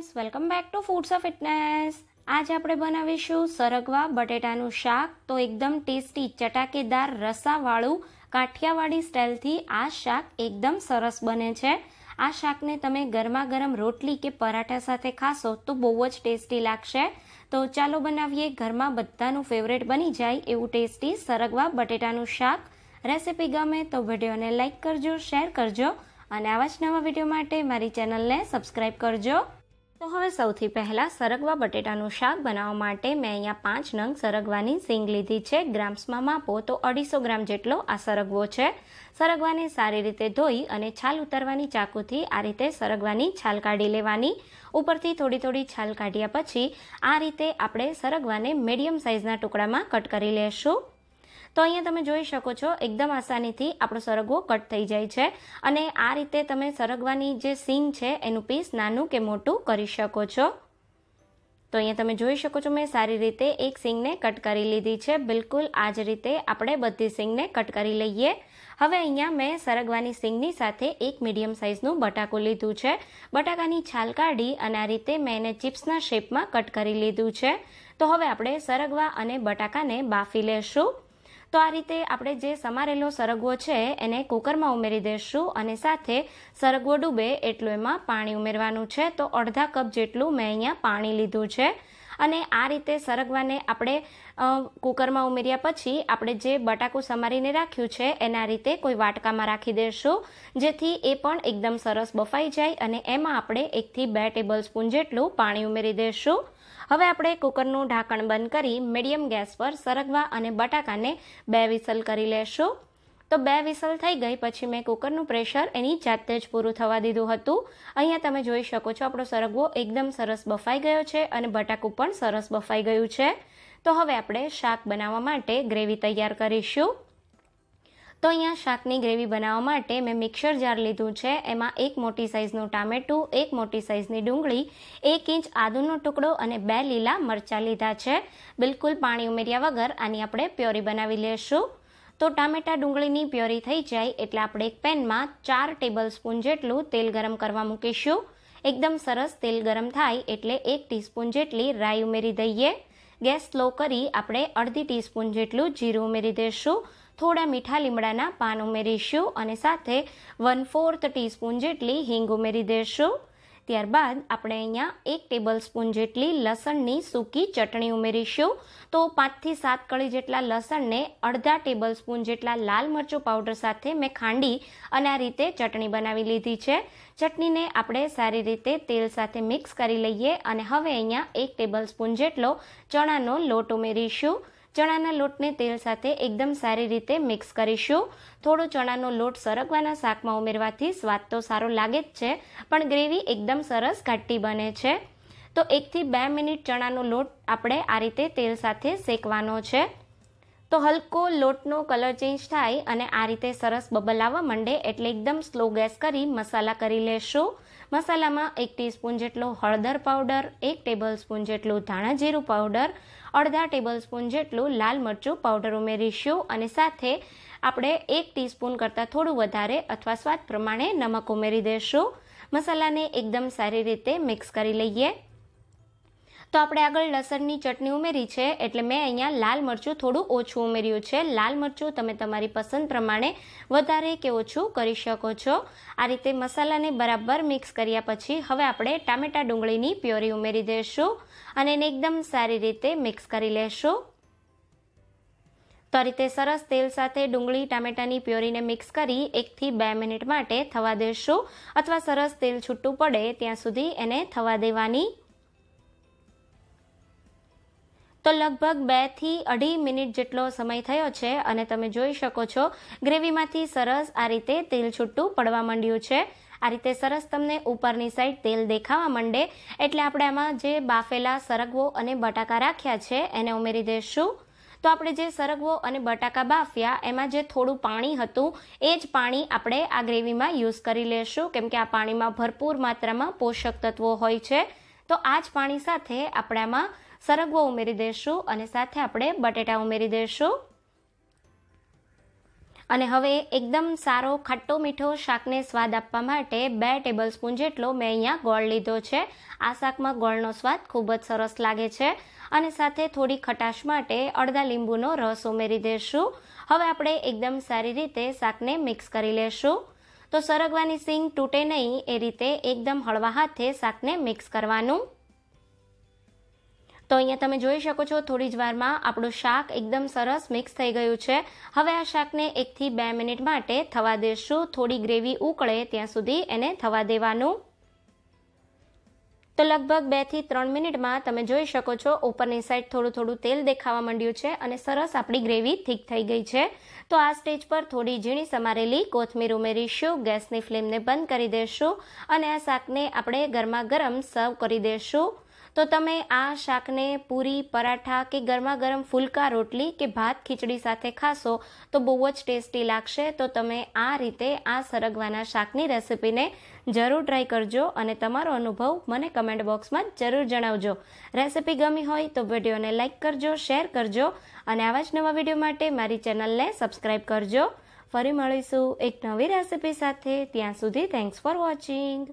friends welcome back to foods of fitness આજે આપણે બનાવીશું સરગવા બટેટાનું શાક તો એકદમ ટેસ્ટી ચટાકેદાર રસાવાળું કાઠિયાવાડી સ્ટાઇલથી આ શાક એકદમ સરસ બને છે આ શાકને તમે ગરમા ગરમ રોટલી કે પરાઠા સાથે ખાશો તો બહુ જ ટેસ્ટી લાગશે તો ચાલો બનાવીએ ઘરમાં બધાનું ફેવરેટ બની જાય એવું ટેસ્ટી સરગવા બટેટાનું શાક રેસીપી ગમે તો વિડીયોને લાઇક કરજો શેર કરજો અને આવા જ નવા વિડીયો માટે મારી ચેનલને સબસ્ક્રાઈબ કરજો તો હવે સૌથી પહેલાં સરગવા બટેટાનું શાક બનાવવા માટે મેં અહીંયા પાંચ નંગ સરગવાની સીંગ લીધી છે ગ્રામ્સમાં માપો તો અઢીસો ગ્રામ જેટલો આ સરગવો છે સરગવાને સારી રીતે ધોઈ અને છાલ ઉતારવાની ચાકુથી આ રીતે સરગવાની છાલ કાઢી લેવાની ઉપરથી થોડી થોડી છાલ કાઢ્યા પછી આ રીતે આપણે સરગવાને મીડિયમ સાઇઝના ટુકડામાં કટ કરી લેશું તો અહીંયા તમે જોઈ શકો છો એકદમ આસાનીથી આપણો સરગવો કટ થઈ જાય છે અને આ રીતે તમે સરગવાની જે સીંગ છે એનું પીસ નાનું કે મોટું કરી શકો છો તો અહીંયા તમે જોઈ શકો છો મેં સારી રીતે એક સીંગને કટ કરી લીધી છે બિલકુલ આ જ રીતે આપણે બધી સીંગને કટ કરી લઈએ હવે અહીંયા મેં સરગવાની સીંગની સાથે એક મીડિયમ સાઇઝનું બટાકું લીધું છે બટાકાની છાલ કાઢી અને આ રીતે મેં એને ચિપ્સના શેપમાં કટ કરી લીધું છે તો હવે આપણે સરગવા અને બટાકાને બાફી લેશું તો આ રીતે આપણે જે સમારેલો સરગવો છે એને કુકરમાં ઉમેરી દઈશું અને સાથે સરગવો ડૂબે એટલું એમાં પાણી ઉમેરવાનું છે તો અડધા કપ જેટલું મેં અહીંયા પાણી લીધું છે અને આ રીતે સરગવાને આપણે કુકરમાં ઉમેર્યા પછી આપણે જે બટાકું સમારીને રાખ્યું છે એના રીતે કોઈ વાટકામાં રાખી દેશું જેથી એ પણ એકદમ સરસ બફાઈ જાય અને એમાં આપણે એકથી બે ટેબલ સ્પૂન જેટલું પાણી ઉમેરી દેશું હવે આપણે કુકરનું ઢાંકણ બંધ કરી મીડિયમ ગેસ પર સરગવા અને બટાકાને બે વિસલ કરી લેશું તો બે વિસલ થઈ ગઈ પછી મેં કુકરનું પ્રેશર એની જાતે જ પૂરું થવા દીધું હતું અહીંયા તમે જોઈ શકો છો આપણો સરગવો એકદમ સરસ બફાઈ ગયો છે અને બટાકું પણ સરસ બફાઈ ગયું છે તો હવે આપણે શાક બનાવવા માટે ગ્રેવી તૈયાર કરીશું તો અહીંયા શાકની ગ્રેવી બનાવવા માટે મેં મિક્સર જાર લીધું છે એમાં એક મોટી સાઇઝનું ટામેટું એક મોટી સાઇઝની ડુંગળી એક ઇંચ આદુનો ટુકડો અને બે લીલા મરચાં લીધા છે બિલકુલ પાણી ઉમેર્યા વગર આની આપણે પ્યોરી બનાવી લઈશું તો ટામેટા ડુંગળીની પ્યોરી થઈ જાય એટલે આપણે એક પેનમાં ચાર ટેબલ સ્પૂન જેટલું તેલ ગરમ કરવા મૂકીશું એકદમ સરસ તેલ ગરમ થાય એટલે એક ટીસ્પૂન જેટલી રાઈ ઉમેરી દઈએ ગેસ સ્લો કરી આપણે અડધી ટીસ્પૂન જેટલું જીરું ઉમેરી દઈશું થોડા મીઠા લીમડાના પાન ઉમેરીશું અને સાથે વન ફોર્થ ટીસ્પૂન જેટલી હિંગ ઉમેરી દઈશું ત્યારબાદ આપણે અહીંયા એક ટેબલ સ્પૂન જેટલી લસણની સૂકી ચટણી ઉમેરીશું તો પાંચથી સાત કળી જેટલા લસણને અડધા ટેબલ સ્પૂન જેટલા લાલ મરચું પાવડર સાથે મેં ખાંડી અને આ રીતે ચટણી બનાવી લીધી છે ચટણીને આપણે સારી રીતે તેલ સાથે મિક્સ કરી લઈએ અને હવે અહીંયા એક ટેબલ સ્પૂન જેટલો ચણાનો લોટ ઉમેરીશું ચણાના લોટને તેલ સાથે એકદમ સારી રીતે મિક્સ કરીશું થોડો ચણાનો લોટ સરગવાના શાકમાં ઉમેરવાથી સ્વાદ તો સારો લાગે જ છે પણ ગ્રેવી એકદમ સરસ ઘાટી બને છે તો એકથી બે મિનિટ ચણાનો લોટ આપણે આ રીતે તેલ સાથે શેકવાનો છે તો હલકો લોટનો કલર ચેન્જ થાય અને આ રીતે સરસ બબલ આવવા માંડે એટલે એકદમ સ્લો ગેસ કરી મસાલા કરી લેશું મસાલામાં એક ટીસ્પૂન જેટલો હળદર પાવડર એક ટેબલસ્પૂન જેટલું ધાણા જીરું પાવડર અડધા ટેબલસ્પૂન જેટલું લાલ મરચું પાવડર ઉમેરીશું અને સાથે આપણે એક ટીસ્પૂન કરતાં થોડું વધારે અથવા સ્વાદ પ્રમાણે નમક ઉમેરી દઈશું મસાલાને એકદમ સારી રીતે મિક્સ કરી લઈએ તો આપણે આગળ લસણની ચટણી ઉમેરી છે એટલે મેં અહીંયા લાલ મરચું થોડું ઓછું ઉમેર્યું છે લાલ મરચું તમે તમારી પસંદ પ્રમાણે વધારે કે ઓછું કરી શકો છો આ રીતે મસાલાને બરાબર મિક્સ કર્યા પછી હવે આપણે ટામેટા ડુંગળીની પ્યોરી ઉમેરી દઈશું અને એને એકદમ સારી રીતે મિક્સ કરી લેશું તો આ રીતે સરસ તેલ સાથે ડુંગળી ટામેટાની પ્યોરીને મિક્સ કરી એકથી બે મિનિટ માટે થવા દેશું અથવા સરસ તેલ છૂટું પડે ત્યાં સુધી એને થવા દેવાની તો લગભગ બેથી અઢી મિનિટ જેટલો સમય થયો છે અને તમે જોઈ શકો છો ગ્રેવીમાંથી સરસ આ રીતે તેલ છૂટું પડવા માંડ્યું છે આ રીતે સરસ તમને ઉપરની સાઈડ તેલ દેખાવા માંડે એટલે આપણે આમાં જે બાફેલા સરગવો અને બટાકા રાખ્યા છે એને ઉમેરી દઈશું તો આપણે જે સરગવો અને બટાકા બાફ્યા એમાં જે થોડું પાણી હતું એ જ પાણી આપણે આ ગ્રેવીમાં યુઝ કરી લેશું કેમ કે આ પાણીમાં ભરપૂર માત્રામાં પોષક તત્વો હોય છે તો આ જ પાણી સાથે આપણે આમાં સરગવો ઉમેરી દઈશું અને સાથે આપણે બટેટા ઉમેરી દઈશું અને હવે એકદમ સારો ખાટો મીઠો શાકને સ્વાદ આપવા માટે બે ટેબલ સ્પૂન જેટલો મેં અહીંયા ગોળ લીધો છે આ શાકમાં ગોળનો સ્વાદ ખૂબ જ સરસ લાગે છે અને સાથે થોડી ખટાશ માટે અડધા લીંબુનો રસ ઉમેરી દઈશું હવે આપણે એકદમ સારી રીતે શાકને મિક્સ કરી લેશું તો સરગવાની સિંગ તૂટે નહીં એ રીતે એકદમ હળવા હાથે શાકને મિક્સ કરવાનું તો અહીંયા તમે જોઈ શકો છો થોડી જ વારમાં આપણું શાક એકદમ સરસ મિક્સ થઈ ગયું છે હવે આ શાકને એકથી બે મિનિટ માટે થવા દેશું થોડી ગ્રેવી ઉકળે ત્યાં સુધી એને થવા દેવાનું તો લગભગ બે થી ત્રણ મિનિટમાં તમે જોઈ શકો છો ઉપરની સાઈડ થોડું થોડું તેલ દેખાવા માંડ્યું છે અને સરસ આપણી ગ્રેવી થીક થઈ ગઈ છે તો આ સ્ટેજ પર થોડી ઝીણી સમારેલી કોથમીર ઉમેરીશું ગેસની ફ્લેમને બંધ કરી દેશું અને આ શાકને આપણે ગરમા ગરમ સર્વ કરી દેશું તો તમે આ શાકને પૂરી પરાઠા કે ગરમા ગરમ ફૂલકા રોટલી કે ભાત ખીચડી સાથે ખાશો તો બહુ જ ટેસ્ટી લાગશે તો તમે આ રીતે આ સરગવાના શાકની રેસિપીને જરૂર ટ્રાય કરજો અને તમારો અનુભવ મને કમેન્ટ બોક્સમાં જરૂર જણાવજો રેસિપી ગમી હોય તો વિડીયોને લાઇક કરજો શેર કરજો અને આવા જ નવા વિડીયો માટે મારી ચેનલને સબસ્ક્રાઈબ કરજો ફરી મળીશું એક નવી રેસિપી સાથે ત્યાં સુધી થેન્ક્સ ફોર વોચિંગ